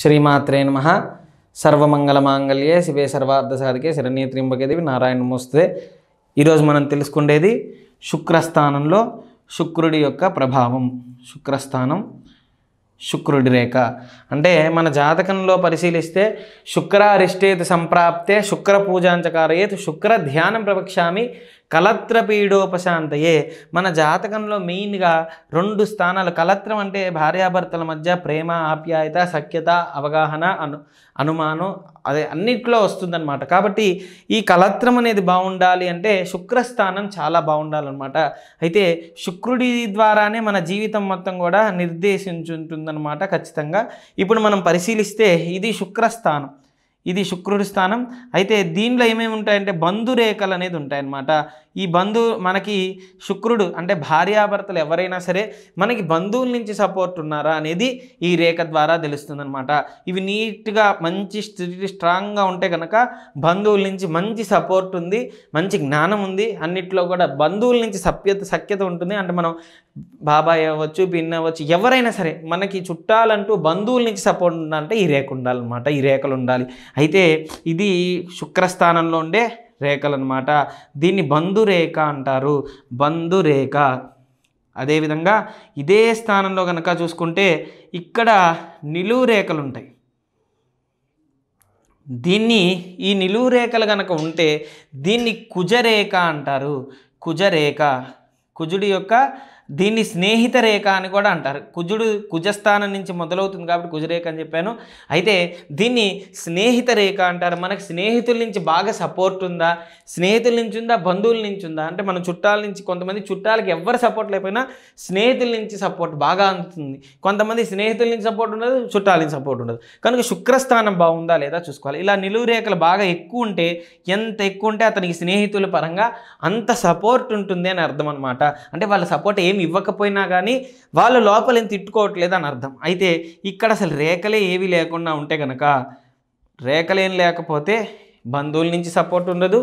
శ్రీమాత్రే నమ సర్వమంగళమాంగళ్యే శివే సర్వార్థ సాధికే శరణీత్రింబకేదేవి నారాయణ మోస్తే ఈరోజు మనం తెలుసుకునేది శుక్రస్థానంలో శుక్రుడి యొక్క ప్రభావం శుక్రస్థానం శుక్రుడి రేఖ అంటే మన జాతకంలో పరిశీలిస్తే శుక్ర అరిష్టేత్ సంప్రాప్తే శుక్ర పూజాంచకారయేత్ శుక్ర ధ్యానం ప్రవక్ష్యామి కలత్ర పీడోపశాంతయే మన జాతకంలో మెయిన్గా రెండు స్థానాలు కలత్రం అంటే భార్యాభర్తల మధ్య ప్రేమ ఆప్యాయత సఖ్యత అవగాహన అను అనుమానం అదే అన్నిట్లో వస్తుందన్నమాట కాబట్టి ఈ కలత్రం అనేది బాగుండాలి అంటే శుక్రస్థానం చాలా బాగుండాలన్నమాట అయితే శుక్రుడి ద్వారానే మన జీవితం మొత్తం కూడా నిర్దేశించుంటుందన్నమాట ఖచ్చితంగా ఇప్పుడు మనం పరిశీలిస్తే ఇది శుక్రస్థానం ఇది శుక్రుడి స్థానం అయితే దీనిలో ఏమేమి ఉంటాయంటే బంధురేఖలు అనేది ఉంటాయన్నమాట ఈ బంధు మనకి శుక్రుడు అంటే భార్యాభర్తలు ఎవరైనా సరే మనకి బంధువుల నుంచి సపోర్ట్ ఉన్నారా అనేది ఈ రేఖ ద్వారా అనమాట ఇవి నీట్గా మంచి స్ట్రాంగ్గా ఉంటే కనుక బంధువుల నుంచి మంచి సపోర్ట్ ఉంది మంచి జ్ఞానం ఉంది అన్నిట్లో కూడా బంధువుల నుంచి సభ్యత సఖ్యత ఉంటుంది అంటే మనం బాబాయ్ అవ్వచ్చు పిన్ అవ్వచ్చు ఎవరైనా సరే మనకి చుట్టాలంటూ బంధువుల నుంచి సపోర్ట్ ఉండాలంటే ఈ రేఖ ఉండాలన్నమాట ఈ రేఖలు ఉండాలి అయితే ఇది శుక్రస్థానంలో ఉండే రేఖలు అనమాట దీన్ని బంధురేఖ అంటారు బంధురేఖ అదేవిధంగా ఇదే స్థానంలో కనుక చూసుకుంటే ఇక్కడ నిలువు రేఖలు ఉంటాయి దీన్ని ఈ నిలువు రేఖలు కనుక ఉంటే దీన్ని కుజరేఖ అంటారు కుజరేఖ కుజుడి యొక్క దీన్ని స్నేహిత రేఖ అని కూడా అంటారు కుజుడు కుజస్థానం నుంచి మొదలవుతుంది కాబట్టి కుజరేఖ అని చెప్పాను అయితే దీన్ని స్నేహిత రేఖ అంటారు మనకు స్నేహితుల నుంచి బాగా సపోర్ట్ ఉందా స్నేహితుల నుంచి ఉందా బంధువుల నుంచి ఉందా అంటే మన చుట్టాల నుంచి కొంతమంది చుట్టాలకి ఎవరు సపోర్ట్ లేకపోయినా స్నేహితుల నుంచి సపోర్ట్ బాగా అందుతుంది కొంతమంది స్నేహితుల నుంచి సపోర్ట్ ఉండదు చుట్టాల నుంచి సపోర్ట్ ఉండదు కనుక శుక్రస్థానం బాగుందా లేదా చూసుకోవాలి ఇలా నిలువు రేఖలు బాగా ఎక్కువ ఉంటే ఎంత ఎక్కువ ఉంటే అతనికి స్నేహితుల పరంగా అంత సపోర్ట్ ఉంటుంది అని అర్థం అనమాట అంటే వాళ్ళ సపోర్ట్ ఏం ఏమి ఇవ్వకపోయినా కానీ వాళ్ళు లోపల ఏం తిట్టుకోవట్లేదు అని అర్థం అయితే ఇక్కడ అసలు రేఖలే ఏవి లేకుండా ఉంటే కనుక రేఖలేం లేకపోతే బంధువుల నుంచి సపోర్ట్ ఉండదు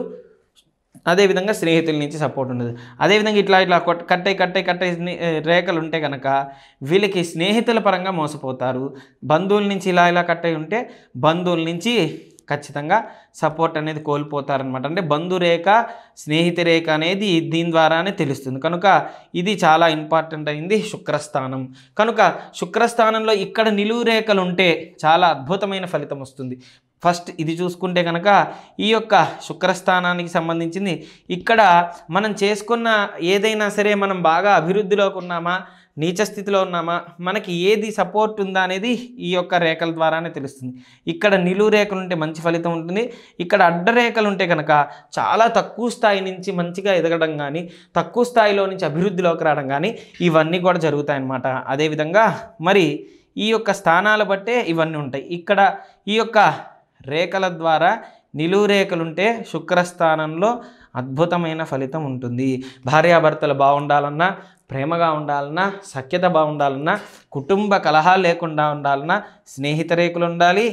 అదేవిధంగా స్నేహితుల నుంచి సపోర్ట్ ఉండదు అదేవిధంగా ఇట్లా ఇట్లా కట్టయి కట్టయి కట్టయి రేఖలు ఉంటే కనుక వీళ్ళకి స్నేహితుల పరంగా మోసపోతారు బంధువుల నుంచి ఇలా ఇలా కట్టయి ఉంటే బంధువుల నుంచి ఖచ్చితంగా సపోర్ట్ అనేది కోల్పోతారనమాట అంటే బంధురేఖ స్నేహిత రేఖ అనేది దీని ద్వారానే తెలుస్తుంది కనుక ఇది చాలా ఇంపార్టెంట్ అయింది శుక్రస్థానం కనుక శుక్రస్థానంలో ఇక్కడ నిలువు రేఖలు ఉంటే చాలా అద్భుతమైన ఫలితం వస్తుంది ఫస్ట్ ఇది చూసుకుంటే కనుక ఈ యొక్క శుక్రస్థానానికి సంబంధించింది ఇక్కడ మనం చేసుకున్న ఏదైనా సరే మనం బాగా అభివృద్ధిలోకి ఉన్నామా నీచ స్థితిలో ఉన్నామా మనకి ఏది సపోర్ట్ ఉందా అనేది ఈ యొక్క రేఖల ద్వారానే తెలుస్తుంది ఇక్కడ నిలువు రేఖలు ఉంటే మంచి ఫలితం ఉంటుంది ఇక్కడ అడ్డరేఖలు ఉంటే కనుక చాలా తక్కువ స్థాయి నుంచి మంచిగా ఎదగడం కానీ తక్కువ స్థాయిలో నుంచి అభివృద్ధిలోకి రావడం కానీ ఇవన్నీ కూడా జరుగుతాయన్నమాట అదేవిధంగా మరి ఈ యొక్క స్థానాలు బట్టే ఇవన్నీ ఉంటాయి ఇక్కడ ఈ యొక్క రేఖల ద్వారా నిలువు రేఖలుంటే శుక్రస్థానంలో అద్భుతమైన ఫలితం ఉంటుంది భార్యాభర్తలు బాగుండాలన్నా ప్రేమగా ఉండాలన్నా సఖ్యత బాగుండాలన్నా కుటుంబ కలహాలు లేకుండా ఉండాలన్నా స్నేహిత రేఖలు ఉండాలి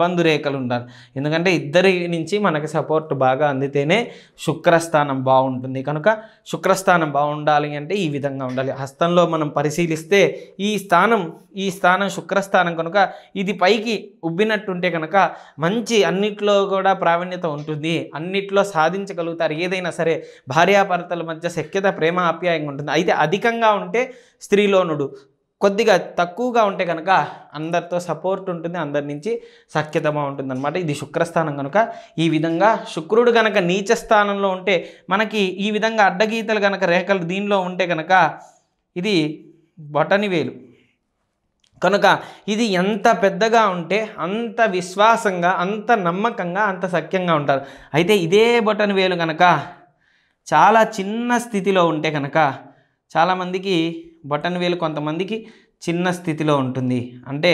బంధు రేఖలు ఉండాలి ఎందుకంటే ఇద్దరి నుంచి మనకి సపోర్ట్ బాగా అందితేనే శుక్రస్థానం బాగుంటుంది కనుక శుక్రస్థానం బాగుండాలి అంటే ఈ విధంగా ఉండాలి హస్తంలో మనం పరిశీలిస్తే ఈ స్థానం ఈ స్థానం శుక్రస్థానం కనుక ఇది పైకి ఉబ్బినట్టుంటే కనుక మంచి అన్నిట్లో కూడా ప్రావీణ్యత ఉంటుంది అన్నిట్లో సాధించగలుగుతారు ఏదైనా సరే భార్యాభర్తల మధ్య సఖ్యత ప్రేమ ఆప్యాయంగా ఉంటుంది అయితే అధిక అధికంగా ఉంటే స్త్రీలోనుడు కొద్దిగా తక్కువగా ఉంటే కనుక అందరితో సపోర్ట్ ఉంటుంది అందరి నుంచి సఖ్యత బాగుంటుంది అనమాట ఇది శుక్రస్థానం కనుక ఈ విధంగా శుక్రుడు కనుక నీచ స్థానంలో ఉంటే మనకి ఈ విధంగా అడ్డగీతలు కనుక రేఖలు దీనిలో ఉంటే కనుక ఇది బొటనివేలు కనుక ఇది ఎంత పెద్దగా ఉంటే అంత విశ్వాసంగా అంత నమ్మకంగా అంత సఖ్యంగా ఉంటారు అయితే ఇదే బొటని వేలు కనుక చాలా చిన్న స్థితిలో ఉంటే కనుక చాలామందికి బటన్ వేలు కొంతమందికి చిన్న స్థితిలో ఉంటుంది అంటే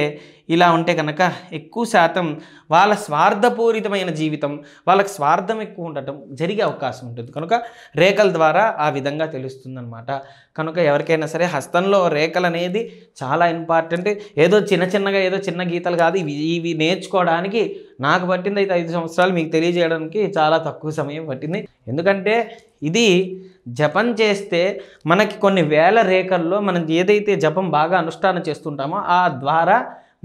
ఇలా ఉంటే కనుక ఎక్కువ శాతం వాళ్ళ స్వార్థపూరితమైన జీవితం వాళ్ళకి స్వార్థం ఎక్కువ ఉండటం జరిగే అవకాశం ఉంటుంది కనుక రేఖల ద్వారా ఆ విధంగా తెలుస్తుందన్నమాట కనుక ఎవరికైనా సరే హస్తంలో రేఖలు అనేది చాలా ఇంపార్టెంట్ ఏదో చిన్న చిన్నగా ఏదో చిన్న గీతలు కాదు ఇవి ఇవి నేర్చుకోవడానికి నాకు పట్టింది అయితే ఐదు సంవత్సరాలు మీకు తెలియజేయడానికి చాలా తక్కువ సమయం పట్టింది ఎందుకంటే ఇది జపం చేస్తే మనకి కొన్ని వేల రేఖల్లో మనం ఏదైతే జపం బాగా అనుష్ఠానం చేస్తుంటామో ఆ ద్వారా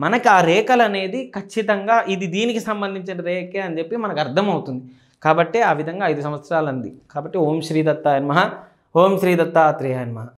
మనకు ఆ రేఖలు అనేది ఖచ్చితంగా ఇది దీనికి సంబంధించిన రేఖే అని చెప్పి మనకు అర్థమవుతుంది కాబట్టి ఆ విధంగా ఐదు సంవత్సరాలు అంది కాబట్టి ఓం శ్రీదత్త హన్మ ఓం శ్రీదత్తాత్రేయ హన్మ